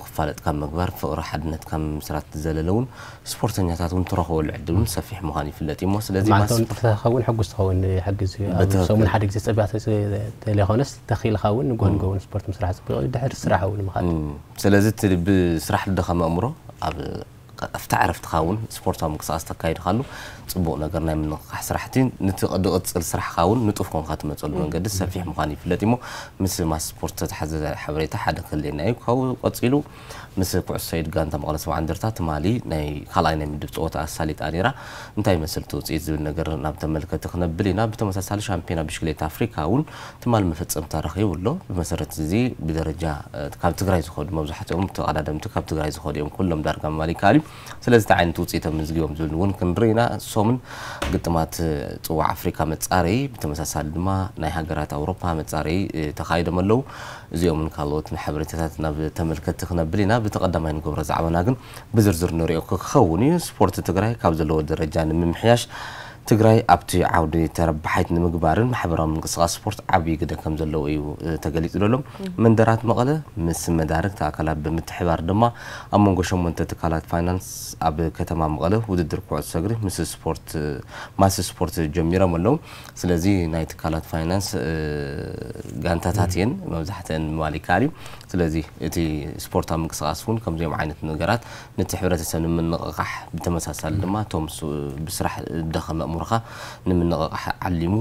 ንክፋለጥ ካብ ምግባር ፍቅሪ ሓድነት ካብ ምስራት ዘለለውን ስፖርተኛታት እውን ትረክበሉ ዕድሉን ሰፊሕ ምኳኑ ይፍለጥ እዩ ሞ ስለዚ ትኸውን ሕጉስ ትኸውን ይሓግዝ ሰሙን ሓደ ግዜ ፀብያ ተለይኮነስ ተኺልካ እውን ንጎንጎ እውን ስፖርት ምስራሕ ፅቡቅ ድሕሪ ስራሕ እውን ምካድ ስለዚ እቲ ብስራሕ ድኻ መእምሮ ኣብ ኣብቲ ዓረፍትኻ እውን ስፖርታዊ ምንቅስቃስ ተካይድካሉ ፅቡቕ ነገር ናይ ምንቕኻሕ ስራሕቲ ነቲ ቅድቕፅል ስራሕካ እውን ንጡፍ ኮንካ ትመፀሉ መንገዲ ሰፊሕ ምዃኑ ይፍለጥ እሞ ምስ ማስ ስፖርት ተተሓዘ ሓበሬታ ሓደ ክህልየና እዩ ካብኡ ቀፂሉ ምስ ኩዕሶ ኢድ ጋንታ መቐለ ሰብዓ እንደርታ ትማሊ ናይ ካልኣይ ናይ ምድብ ፀወታ ኣሳሊጣ ነይራ እንታይ መስል ትውፅኢት ዝብል ነገር ናብ ተመልከቲ ክነብል ኢና ብተመሳሳሊ ሻምፒዮና ብሽክሌት ኣፍሪካ እውን ትማሊ መፈፀምታ ረኺቡ ኣሎ ብመሰረት እዚ ብደረጃ ካብ ትግራይ ዝኸዱ መብዛሕትኦም ተቀዳደምቲ ካብ ትግራይ ዝኸዱ እዮም ኩሎም ዳርጋ ማሊ ይከኣል እዩ ስለዚ እንታይ ዓይነት ውፅኢቶም ምዝግቦም ዝብል እውን ክንርኢ ኢና ናብቶምን ግጥማት ፅዋዕ ኣፍሪካ መፃረዪ ብተመሳሳሊ ድማ ናይ ሃገራት ኣውሮፓ መፃረዪ ተኻይዶም ኣለዉ እዚኦምን ካልኦት ማሕበረታት ናብ ተመልከቲ ክነብል ኢና ብተቐዳማይ ንገብሮ ዛዕባና ግን ብዝርዝር ንሪኦ ክኸውን እዩ ስፖርት ትግራይ ካብ ዘለዎ ደረጃ ንምምሕያሽ ትግራይ ኣብቲ ዓውዲ ተረባሓይት ንምግባርን ማሕበራዊ ምንቅስቓስ ስፖርት ዓብዪ ግደ ከም ዘለዎ እዩ ተገሊጹ ዘሎም መንደራት መቐለ ምስ መዳርግቲ ኣካላት ብምትሕባር ድማ ኣብ መንጎ ሸሞንተ ትካላት ፋይናንስ ኣብ ከተማ መቐለ ውድድር ኩዕሶ እግሪ ምስ ስፖርት ማስ ስፖርት ጀሚሮም ኣለዉ ስለዚ ናይ ትካላት ፋይናንስ ጋንታታት እየን መብዛሕትአን ምባል ይከኣል እዩ ስለዚ እቲ ስፖርታዊ ምንቅስቓስ እውን ከምዚኦም ዓይነት ነገራት ነቲ ሕብረተሰብ ንምንቕቃሕ ብተመሳሳሊ ድማ እቶም ብስራሕ ደኸመ ኣእምሮኻ ንምንቕቕሓ ዓሊሙ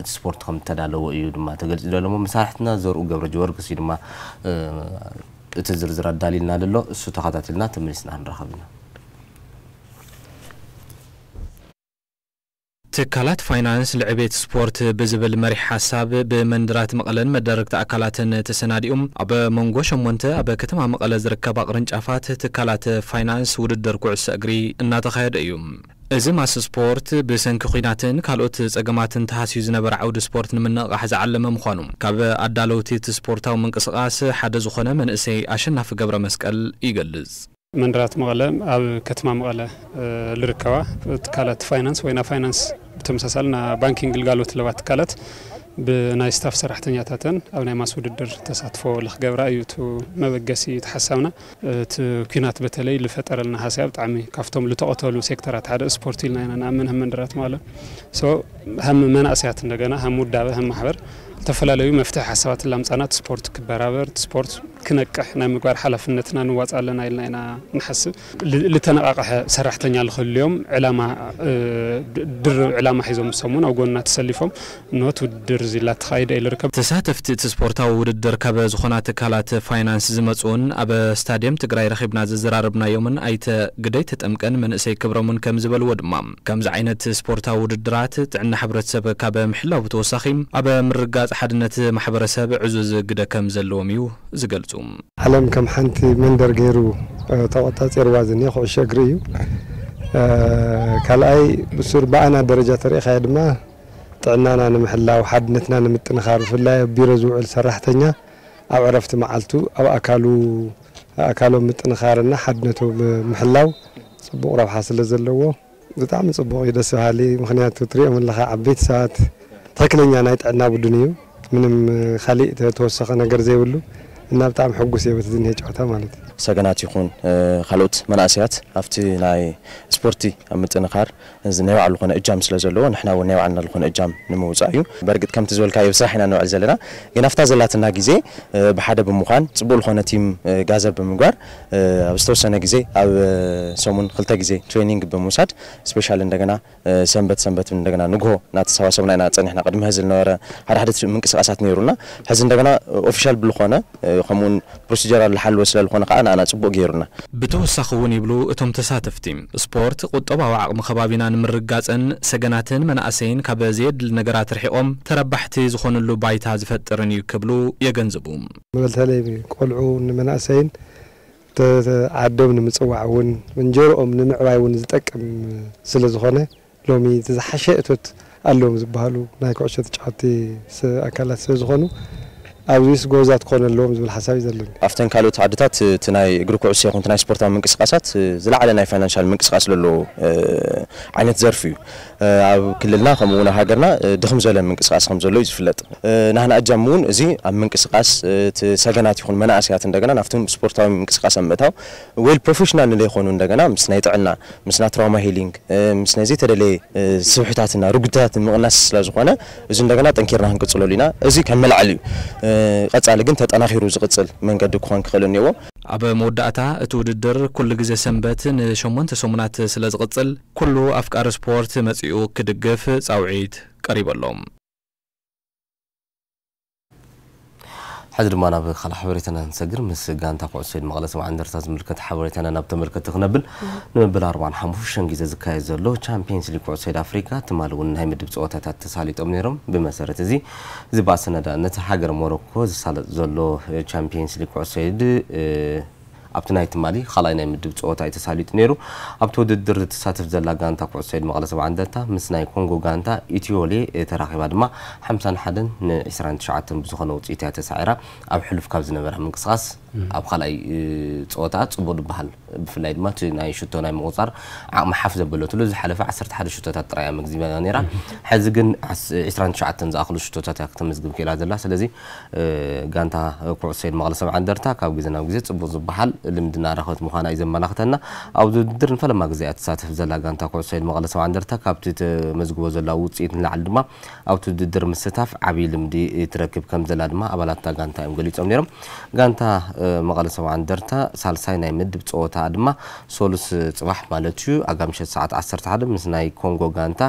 እቲ ስፖርት ከም ተዳለዎ እዩ ድማ ተገልፂ ዘሎ ሞ መሳርሕትና ዘርኡ ገብረ ጀወርግስ እዩ ድማ እቲ ዝርዝር ኣዳሊልና ዘሎ እሱ ተኸታትልና ተመሊስና ክንረኸብ ኢና ትካላት ፋይናንስ ንዕቤት ስፖርት ብዝብል መሪሕ ሓሳብ ብመንድራት መቐለን መደረግቲ ኣካላትን ተሰናዲኡም ኣብ መንጎ ሸሞንተ ኣብ ከተማ መቐለ ዝርከባ ቅርንጫፋት ትካላት ፋይናንስ ውድድር ኩዕሶ እግሪ እናተኻየደ እዩ እዚ ማስ ስፖርት ብሰንኪ ኩናትን ካልኦት ጸገማትን ተሃስዩ ዝነበረ ዓውዲ ስፖርት ንምንቕቃሕ ዝዓለመ ምዃኑ ካብ ኣዳለውቲ እቲ ስፖርታዊ ምንቅስቓስ ሓደ ዝኾነ መንእሰይ ኣሸናፊ ገብረ መስቀል ይገልጽ መንደራት መቐለ ኣብ ከተማ መቐለ ዝርከባ ትካላት ፋይናንስ ወይ ናብ ፋይናንስ تمسسلنا بانكينج الجالوت لبات كالت بنايستاف سرحتني أتاتن أو نعم مسؤول الدر تسعت فوق الخجرة يوتو ما بجسي تحسونا تكينات بتلي لفترة لنا حساب تعمي كفتم لتقتل وسكتر على سبورتيل نحن نعمل هم من درات ماله سو هم من أسيات نجنا هم مدعى هم محور تفلالوي مفتاح حسابات الامصانات سبورت كبرابر سبورت كنقح نا مقوار حلفنتنا نواصلنا الى انا نحسب لتنقاقح سرحتنيا لخل اليوم علاما در علاما حيزوم سمون او غونا تسلفوم نوت ودر زي لا تخايد الى ركب تساتفت سبورتا وددر كبه زخونات كالات فاينانس زمتون ابا ستاديوم تقراي رخيبنا زرربنا يومن ايت غدي تتمكن من اسي كبرمون كم زبل ودمام كم زعينت سبورتا وددرات تعنا حبرت سبه كبه محلا وتوسخيم ابا مرغاز حدنت محبر سابع عزوز قدا كم زلوميو زقلتوم حلم كم حنتي من در غيرو توطات يروازن يخو الشقريو كالأي بسور بأنا درجة تاريخ هيدما تعنانا نمحلا وحدنتنا نمتنخار في الله بيرزوع السرحتنا أو عرفت معلتو أو أكالو أكالو متنخارنا حدنتو محلاو صبوق راب حاصل زلوو بطعم صبوق يدسو هالي مخنياتو تريق من لخا عبيت ساعت ትክክለኛ ናይ ጥዕና ቡድን እዩ ምንም ካሊእ ተወሰኸ ነገር ዘይብሉ نعم تعم حقو سيبت دين هيج عطا مالتي ساقنات يخون خلوت مناسيات افتي ناي سبورتي امت انخار نيو عالو خون اجام سلزلو نحنا و نيو عالنا لخون اجام نمو زعيو برقد كم تزول كاي بساحنا نوع زلنا ين افتا زلاتنا قيزي بحادة بمخان تبول خون تيم غازة بمقار استو سنة قيزي او سومون خلطة قيزي ترينينج بموساد سبيشال اندقنا سنبت سنبت اندقنا نقو نات سوا سونا نات نحنا قدم هزل نوارا هر حدث منكس قاسات نيرونا هزل اندقنا اوفيشال بلخونا ከምኡውን ፕሮሲጀራል ዝሓለወ ስለ ዝኾነ ከዓ ንኣና ፅቡቅ ገይሩና ብተወሳኺ እውን ይብሉ እቶም ተሳተፍቲ ስፖርት ቁጠባዊ ዓቕሚ ከባቢና ንምርጋፅን ሰገናትን መናእሰይን ካብ ዘየድሊ ነገራት ርሒቆም ተረባሕቲ ዝኾነሉ ባይታ ዝፈጥርን እዩ ክብሉ የገንዝቡ በተለይ ቆልዑ ንመናእሰይን ዓዶም ንምፅዋዕ እውን እንጀርኦም ንምዕባይ እውን ዝጠቅም ስለ ዝኾነ ሎሚ እቲ ዝሓሸ እቶት ኣለዎም ዝበሃሉ ናይ ኩዕሾ ተጫወቲ ኣካላት ስለ ዝኾኑ ኣብዚስ ጎበዛት ክኾነለዎም ዝብል ሓሳብ እዩ ዘለኒ ኣብተን ካልኦት ዓድታት እቲ ናይ እግሪ ኩዕሶ ይኹን ናይ ስፖርታዊ ምንቅስቃሳት ዝለዓለ ናይ ፋይናንሻል ምንቅስቃስ ዘለዎ ዓይነት ዘርፊ እዩ ኣብ ክልልና ከምኡ እውን ኣብ ሃገርና ድኽም ዝበለ ምንቅስቃስ ከም ዘሎ እዩ ዝፍለጥ ናህና እጃም እውን እዚ ኣብ ምንቅስቃስ እቲ ሰገናት ይኹን መናእስያት እንደገና ናብቶም ስፖርታዊ ምንቅስቃስ ኣብ ምእታው ዌል ፕሮፌሽናል ንዘይኮኑ እንደገና ምስ ናይ ጥዕና ምስ ናይ ትራውማ ሂሊንግ ምስ ናይ ዘይተደለየ ስብሕታትና ርጉድታትን ምቕናስ ስለዝኾነ እዚ እንደገና ጠንኪርና ክንቅፅለሉ ኢና እዚ ከም መልዓል እዩ قطعالي قنت هتناخيرو زغطل من قد يكون كخلوني و أبا مودعتا اتود الدر كل قزة سنبات نشومن تسومنات سلا زغطل كلو أفكار سبورت مزيو كدقف ساوعيد قريب اللوم حدر مانا بخلا حبريتنا نسجر مس جانتا قوس سيد مغلس وعند رتاز ملكة حبريتنا نبت ملكة تغنبل نبل أربعان حمفوشن جيزة زكاية زلو تشامبيونز ليك قوس سيد أفريقا تمالون هاي مدبت أوتا تات تسالي تومنيرم بمسارة زي زي باسنا دا نتا حاجر موروكو زي سالة زلو تشامبيونز ليك قوس سيد ኣብቲ ናይ ትማሊ ካልኣይ ናይ ምድብ ፀወታ እዩ ተሳሊጡ ነይሩ ኣብቲ ውድድር ትሳተፍ ዘላ ጋንታ ኩዕሶ ኢድ መቐለ 70 እንደርታ ምስ ናይ ኮንጎ ጋንታ ኢትዮሌ ተራኺባ ድማ 51 ን 29 ብዝኾነ ውፅኢት እያ ተሳዒራ ኣብ ሕሉፍ ካብ ዝነበረ ምንቅስቓስ ኣብ ካልኣይ ፀወታ ፅቡቅ ዝበሃል ብፍላይ ድማ እቲ ናይ ሽቶ ናይ ምቁፅፃር ዓቕሚ ሓፍ ዘበለትሉ ዝሓለፈ 11 ሽቶታት ጥራይ እያ መግዚበና ነራ ሕዚ ግን 29 ዝኣኽሉ ሽቶታት እያ ክተመዝግብ ክኢላ ዘላ ስለዚ ጋንታ ኩዕሶ ኢድ መቐለ ሰብዓ እንደርታ ካብ ግዜ ናብ ግዜ ፅቡቅ ዝበሃል ልምዲ እናረኸበት ምዃና እዩ ዘመላኽተና ኣብዚ ውድድር ንፈለማ ግዜ እያ ትሳተፍ ዘላ ጋንታ ኩዕሶ ኢድ መቐለ ሰብዓ እንደርታ ካብቲ ተመዝግቦ ዘላ ውፅኢት ንላዕሊ ድማ ኣብቲ ውድድር ምስታፍ ዓብዪ ልምዲ ትረክብ ከም ዘላ ድማ ኣባላታ ጋንታ እዮም ገሊፆም ነይሮም ጋንታ መቐለ 70 እንደርታ ሳልሳይ ናይ ምድብ ፀወታ ድማ ሶሉስ ፅባሕ ማለት እዩ ኣጋምሸት ሰዓት 11 ምስ ናይ ኮንጎ ጋንታ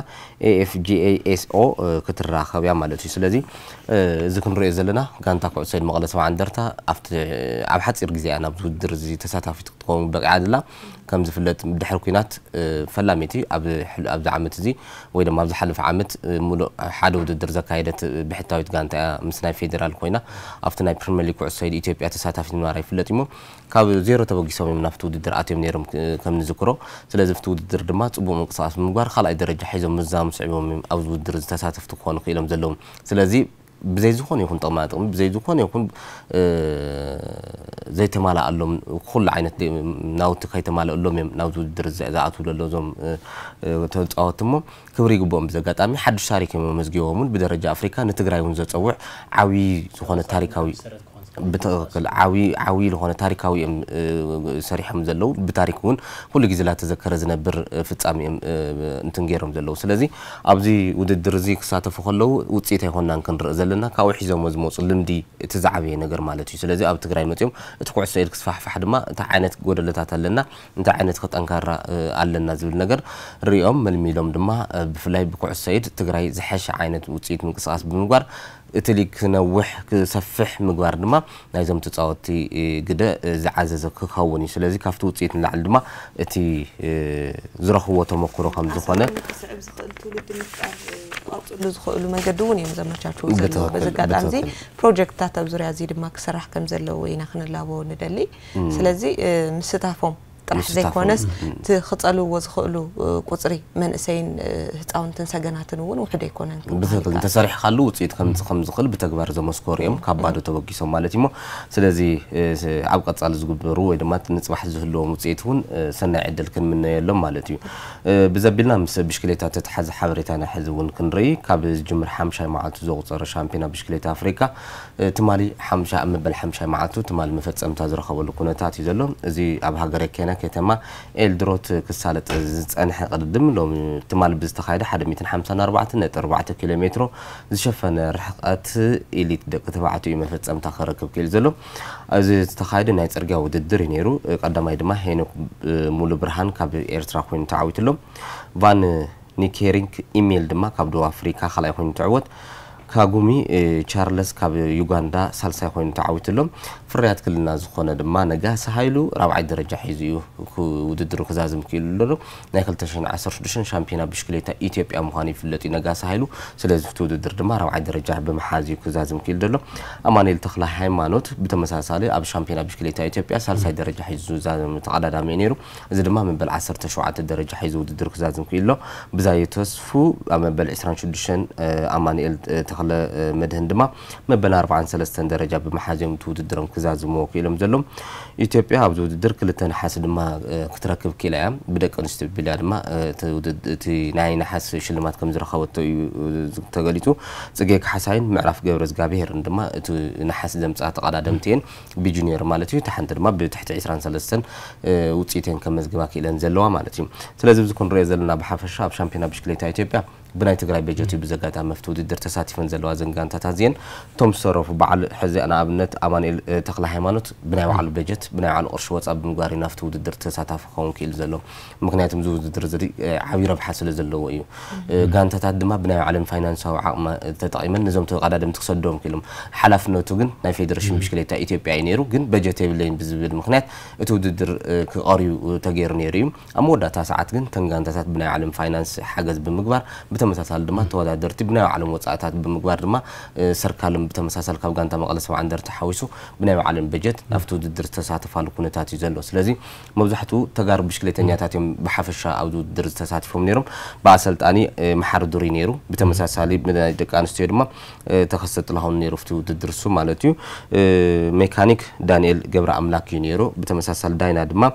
ኤኤፍጂኤኤስኦ ክትራኸብ እያ ማለት እዩ ስለዚ እዚ ክንሪኦ ዘለና ጋንታ ኩዕሶ መቐለ 70 እንደርታ ኣብ ሓፂር ግዜ እያ ናብዚ ውድር ተሳታፊት ክትከውን በቂዓ ዘላ ከም ዝፍለጥ ብድሕሪ ኩናት ፈላሜቲ ኣብዚ ዓመት እዚ ወይ ድማ ኣብ ዝሓለፈ ዓመት ሙሉእ ሓደ ውድድር ዘካየደት ብሕታዊት ጋንታ እያ ምስ ናይ ፌደራል ኮይና ኣብቲ ናይ ፕሪምየር ሊግ ኩዕሶ ኢድ ኢትዮጵያ ተሳታፊ ምንባራ ይፍለጥ እሞ ካብ ዜሮ ተበጊሶም እዮም ናብቲ ውድድር ኣትዮም ነይሮም ከም ንዝክሮ ስለዚ ብቲ ውድድር ድማ ፅቡቅ ምንቅስቃስ ብምግባር ካልኣይ ደረጃ ሒዞም ምዛም ስዕቦም እዮም ኣብዚ ውድድር ዝተሳተፍቲ ክኾኑ ክኢሎም ዘለዎም ስለዚ ብዘይ ዝኾነ ይኹን ጥቕማ ጥቕሚ ብዘይ ዝኾነ ይኹን ዘይተማልኣሎም ኩሉ ዓይነት ናውቲ ከይተማልአሎም እዮም ናብዚ ውድድር ዝኣትውሉ ኣለዞም ተፃወት እሞ ክብሪ ይግብኦም ብዘጋጣሚ ሓዱሽ ታሪክ እዮም መዝጊቦምን ብደረጃ ኣፍሪካ ንትግራይ እውን ዘፀውዕ ዓብዪ ዝኾነ ታሪካዊ ብትኽክል ዓብይ ዓብይ ዝኾነ ታሪካዊ እዮም ሰሪሖም ዘለዉ ብታሪክ እውን ኩሉ ግዜ እናተዘከረ ዝነብር ፍጻሚ እዮም እንትን ገይሮም ዘለዉ ስለዚ ኣብዚ ውድድር እዚ ክሳተፉ ከለዉ ውፅኢት ኣይኮንናን ክንርኢ ዘለና ካብኡ ሒዞሞ ዝመፁ ልምዲ እቲ ዝዓበየ ነገር ማለት እዩ ስለዚ ኣብ ትግራይ መፅኦም እቲ ኩዕሶ ኢድ ክስፋሕፋሕ ድማ እንታይ ዓይነት ጎደለታት ኣለና እንታይ ዓይነት ክጠንካራ ኣለና ዝብል ነገር ሪኦም መልሚሎም ድማ ብፍላይ ብኩዕሶ ኢድ ትግራይ ዝሓሸ ዓይነት ውፅኢት ምንቅስቃስ ብምግባር እቲ ሊግ ክነውሕ ክሰፍሕ ምግባር ድማ ናይዞም ተፃወቲ ግደ ዝዓዘዘ ክኸውን እዩ ስለዚ ካብቲ ውፅኢት ንላዕሊ ድማ እቲ ዝረኽቦ ተመክሮ ከም ዝኾነ ክቐፅሉ ዝኽእሉ መንገዲ እውን እዮም ዘመቻችው ዘለዎ በዚ ኣጋጣሚ እዚ ፕሮጀክትታት ኣብ ዙርያ እዚ ድማ ክስራሕ ከም ዘለዎ ኢና ክንላቦ ንደሊ ስለዚ ምስታፎም ጥራሕ ዘይኮነስ እቲ ክፀልዎ ዝኽእሉ ቁፅሪ መንእሰይን ህፃውንትን ሰገናትን እውን ውሕድ ኣይኮነን ብትክክል እንተሰሪሕካ ሉ ውፅኢት ከምፅ ከም ዝኽእል ብተግባር ዘመስከሩ እዮም ካብ ባዶ ተበጊሶም ማለት እዩ ሞ ስለዚ ኣብ ቀፃሊ ዝግበሩ ወይ ድማ ንፅባሕ ዝህልዎም ውፅኢት እውን ሰናይ ዕድል ክንምነየሎም ማለት እዩ ብዘቢልና ምስ ብሽክሌታ ተተሓዘ ሓበሬታ ናይ ሕዚ እውን ክንርኢ ካብ ዝጅምር ሓምሻይ መዓልቱ ዘቁፀረ ሻምፒዮና ብሽክሌታ ኣፍሪካ ትማሊ መበል ሓምሻይ መዓልቱ ትማሊ መፈፀምታ ዝረኸበሉ ኩነታት እዩ ዘሎ እዚ ኣብ ሃገረ ኬንያ ከተማ ኤልድሮት ክሳለጥ ዝፀንሐ ቅድድም ሎም ትማል ብዝተካየደ 154.4 ኪሎ ሜትሮ ዝሸፈነ ርሕቀት ኢሊት ደቂ ተባዕትዩ መፈፀምታ ክረክብ ክኢል ዘሎ እዚ ዝተካየደ ናይ ፅርግያ ውድድር እዩ ነይሩ ቀዳማይ ድማ ሄኖክ ሙሉ ብርሃን ካብ ኤርትራ ኮይኑ ተዓዊትሎም ቫን ኒኬሪንግ ኢሜል ድማ ካብ ደቡብ ኣፍሪካ ካልኣይ ኮይኑ ትዕወት ካጉሚ ቻርለስ ካብ ዩጋንዳ ሳልሳይ ኮይኑ ተዓዊትሎም ፍርያት ክልልና ዝኾነ ድማ ነጋሲ ሃይሉ ራብዓይ ደረጃ ሒዙ እዩ ውድድሩ ክዛዝም ክኢሉ ዘሎ ናይ 216 ሻምፒዮና ብሽክሌታ ኢትዮጵያ ምኳኑ ይፍለጥ እዩ ነጋሲ ሃይሉ ስለዚ እቲ ውድድር ድማ ራብዓይ ደረጃ ብምሓዝ እዩ ክዛዝም ክኢሉ ዘሎ ኣማኒኤል ተክላ ሃይማኖት ብተመሳሳሊ ኣብ ሻምፒዮና ብሽክሌታ ኢትዮጵያ ሳልሳይ ደረጃ ሒዙ ዛዝም ተቐዳዳሚ እዩ ነይሩ እዚ ድማ መበል 17 ደረጃ ሒዙ ውድድር ክዛዝም ክኢሉ ሎ ብዛየተስፉ ኣብ መበል 26 ኣማኒኤል ዝኸለ መድህን ድማ መበል 43 ደረጃ ብምሓዝዮም እቲ ውድድር ክዛዝምዎ ክኢሎም ዘሎም ኢትዮጵያ ኣብዚ ውድድር ክልተ ነሓስ ድማ ክትረክብ ክኢላ እያ ብደቂ ኣንስትዮ ቢላ ድማ እቲ ናይ ነሓስ ሽልማት ከም ዝረኸበቶ እዩ ተገሊጹ ፅጌ ካሕሳይን ምዕራፍ ገብረ ዝጋብሄርን ድማ እቲ ነሓስ ዘምፃ ተቐዳደምቲ እየን ብጁኒየር ማለት እዩ ታሓንቲ ድማ ብትሕቲ 23 ውፅኢትን ከመዝግባ ክኢለን ዘለዋ ማለት እዩ ስለዚ ብዚ ክንሪኦ ዘለና ብሓፈሻ ኣብ ሻምፒዮና ብሽክሌታ ኢትዮጵያ ብናይ ትግራይ በጀት እዩ ብዘጋጣሚ ኣብቲ ውድድር ተሳቲፈን ዘለዋ ዘንጋንታታት እዚአን እቶም ዝሰረፉ በዓል ሕዚ ንኣብነት ኣማኒኤል ተክለ ሃይማኖት ብናይ ባዕሉ በጀት ብናይ ባዕሉ ቅርሺ ወፃእ ብምግባር እዩ ናብቲ ውድድር ተሳታፊ ክኸውን ክኢሉ ዘሎ ምክንያቱም እዚ ውድድር እዚ ዓብዪ ረብሓ ስለ ዘለዎ እዩ ጋንታታት ድማ ብናይ ባዕለን ፋይናንሳዊ ዓቕመ ተጠቂመን ነዞም ተቃዳድምቲ ክሰደዎም ክኢሎም ሓላፍነቱ ግን ናይ ፌደሬሽን ብሽክሌታ ኢትዮጵያ እዩ ነይሩ ግን በጀት የብለይን ብዝብል ምክንያት እቲ ውድድር ክቐርዩ ተገይሩ ነይሩ እዩ ኣብ መወዳእታ ሰዓት ግን ተንጋንታታት ብናይ ባዕለን ፋይናንስ ሓገዝ ብምግባር ብተመሳሳሊ ድማ ተወዳደርቲ ብናይ ባዕሎም ወፃእታት ብምግባር ድማ ሰርካሎም ብተመሳሳሊ ካብ ጋንታ መቐለ ሰብዓ እንደርታ ሓዊሱ ብናይ ባዕሎም በጀት ኣብቲ ውድድር ዝተሳተፋሉ ኩነታት እዩ ዘሎ ስለዚ መብዛሕትኡ ተጋሩ ብሽክሌተኛታት እዮም ብሓፈሻ ኣብዚ ውድድር ዝተሳትፎም ነይሮም ብኣሰልጣኒ መሓሪ ዱሪ ነይሩ ብተመሳሳሊ ናይ ደቂ ኣንስትዮ ድማ ተኸሰጥ ዝሃውን ነይሩ ቲ ውድድር ሱ ማለት እዩ ሜካኒክ ዳንኤል ገብረ ኣምላክ እዩ ነይሩ ብተመሳሳሊ ዳይና ድማ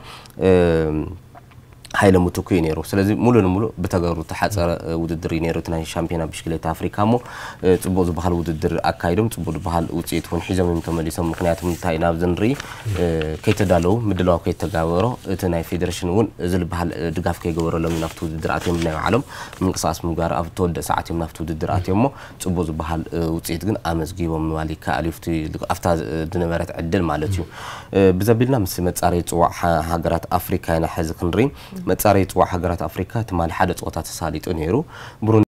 ሃይለ ምትኩ እዩ ነይሩ ስለዚ ሙሉ ንሙሉ ብተገብሩ ተሓፀረ ውድድር እዩ ነይሩ እቲ ናይ ሻምፒዮና ብሽክሌት ኣፍሪካ እሞ ፅቡቅ ዝበሃል ውድድር ኣካይዶም ፅቡቅ ዝበሃል ውፅኢት እውን ሒዞም እዮም ተመሊሶም ምክንያቱም እንታይ ናብዚ ንርኢ ከይተዳለዉ ምድላዋ ከይተጋበሮ እቲ ናይ ፌደሬሽን እውን እዚ ዝበሃል ድጋፍ ከይገበረሎም እዩ ናብቲ ውድድር ኣትዮም ብናይ ባዕሎም ምንቅስቃስ ምግባር ኣብ ተወደእ ሰዓት እዮም ናብቲ ውድድር ኣትዮም እሞ ፅቡቅ ዝበሃል ውፅኢት ግን ኣመዝጊቦም ምባል ይከኣል እዩ ኣብታ ዝነበረት ዕድል ማለት እዩ ብዘቢልና ምስ መፃረይ ፅዋዕ ሃገራት ኣፍሪካ ኢና ሕዚ ክንርኢ መጻረይ ፅዋዕ ሃገራት ኣፍሪካ ትማሊ ሓደ ፆታ ተሳሊጡ ነይሩ